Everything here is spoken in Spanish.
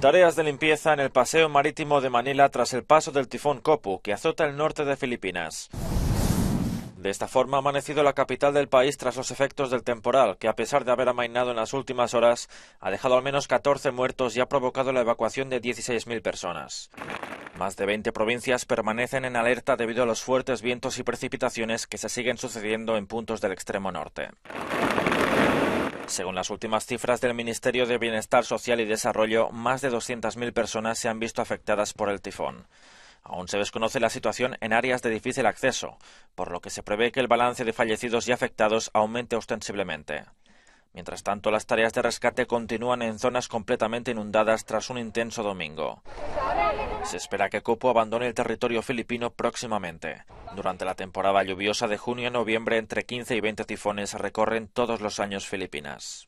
Tareas de limpieza en el paseo marítimo de Manila tras el paso del tifón Copu, que azota el norte de Filipinas. De esta forma ha amanecido la capital del país tras los efectos del temporal, que a pesar de haber amainado en las últimas horas, ha dejado al menos 14 muertos y ha provocado la evacuación de 16.000 personas. Más de 20 provincias permanecen en alerta debido a los fuertes vientos y precipitaciones que se siguen sucediendo en puntos del extremo norte. Según las últimas cifras del Ministerio de Bienestar Social y Desarrollo, más de 200.000 personas se han visto afectadas por el tifón. Aún se desconoce la situación en áreas de difícil acceso, por lo que se prevé que el balance de fallecidos y afectados aumente ostensiblemente. Mientras tanto, las tareas de rescate continúan en zonas completamente inundadas tras un intenso domingo. Se espera que Copo abandone el territorio filipino próximamente. Durante la temporada lluviosa de junio a noviembre, entre 15 y 20 tifones recorren todos los años Filipinas.